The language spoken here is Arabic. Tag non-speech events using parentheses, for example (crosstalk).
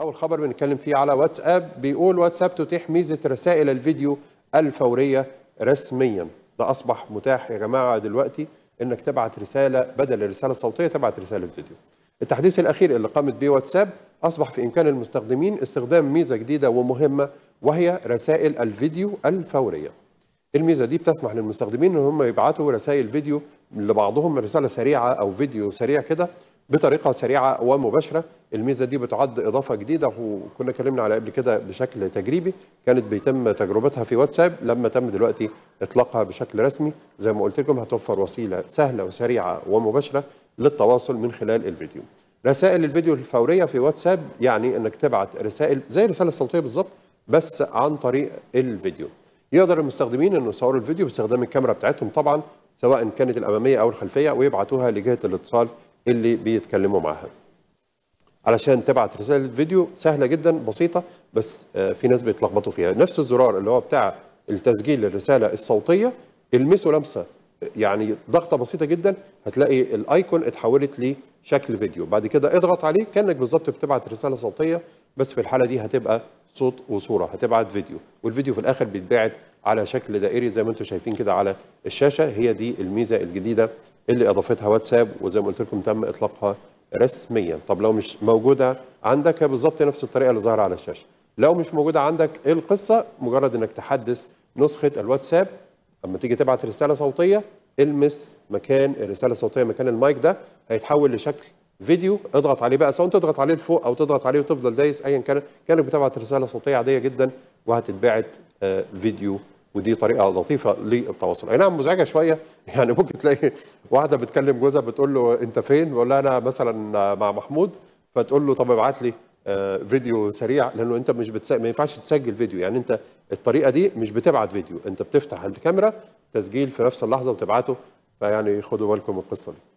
اول خبر بنتكلم فيه على واتساب بيقول واتساب تتيح ميزه رسائل الفيديو الفوريه رسميا ده اصبح متاح يا جماعه دلوقتي انك تبعت رساله بدل الرساله الصوتيه تبعت رساله فيديو التحديث الاخير اللي قامت به واتساب اصبح في امكان المستخدمين استخدام ميزه جديده ومهمه وهي رسائل الفيديو الفوريه الميزه دي بتسمح للمستخدمين ان هم يبعتوا رسائل فيديو لبعضهم رساله سريعه او فيديو سريع كده بطريقه سريعه ومباشره الميزه دي بتعد اضافه جديده وكنا اتكلمنا على قبل كده بشكل تجريبي كانت بيتم تجربتها في واتساب لما تم دلوقتي اطلاقها بشكل رسمي زي ما قلت لكم هتوفر وسيله سهله وسريعه ومباشره للتواصل من خلال الفيديو رسائل الفيديو الفوريه في واتساب يعني انك تبعت رسائل زي الرساله الصوتيه بالظبط بس عن طريق الفيديو يقدر المستخدمين أن يصوروا الفيديو باستخدام الكاميرا بتاعتهم طبعا سواء كانت الاماميه او الخلفيه ويبعتوها لجهه الاتصال اللي بيتكلموا معاها علشان تبعت رسالة فيديو سهلة جدا بسيطة بس آه، في ناس بيتلخبطوا فيها نفس الزرار اللي هو بتاع التسجيل للرسالة الصوتية المسه لمسة يعني ضغطة بسيطة جدا هتلاقي الايكون اتحولت لشكل فيديو بعد كده اضغط عليه كأنك بالظبط بتبعت رسالة صوتية بس في الحالة دي هتبقى صوت وصورة هتبعت فيديو والفيديو في الآخر بيتبعت على شكل دائري زي ما انتم شايفين كده على الشاشة هي دي الميزة الجديدة اللي اضافتها واتساب وزي ما قلت لكم تم اطلاقها رسميا طب لو مش موجوده عندك هي بالظبط نفس الطريقه اللي ظاهره على الشاشه لو مش موجوده عندك ايه القصه مجرد انك تحدث نسخه الواتساب اما تيجي تبعت رساله صوتيه المس مكان الرساله الصوتيه مكان المايك ده هيتحول لشكل فيديو اضغط عليه بقى سواء تضغط عليه لفوق او تضغط عليه وتفضل دايس ايا كان كانك بتبعت رساله صوتيه عاديه جدا وهتتبعت آه، فيديو ودي طريقه لطيفه للتواصل اي نعم مزعجه شويه (laughs) يعني ممكن تلاقي واحده بتكلم جوزها بتقول له انت فين بقول لها انا مثلا مع محمود فتقول له طب ابعت لي آه، فيديو سريع لانه انت مش بتس... ما ينفعش تسجل فيديو يعني انت الطريقه دي مش بتبعت فيديو انت بتفتح الكاميرا تسجيل في نفس اللحظه وتبعته فيعني خدوا بالكم القصه دي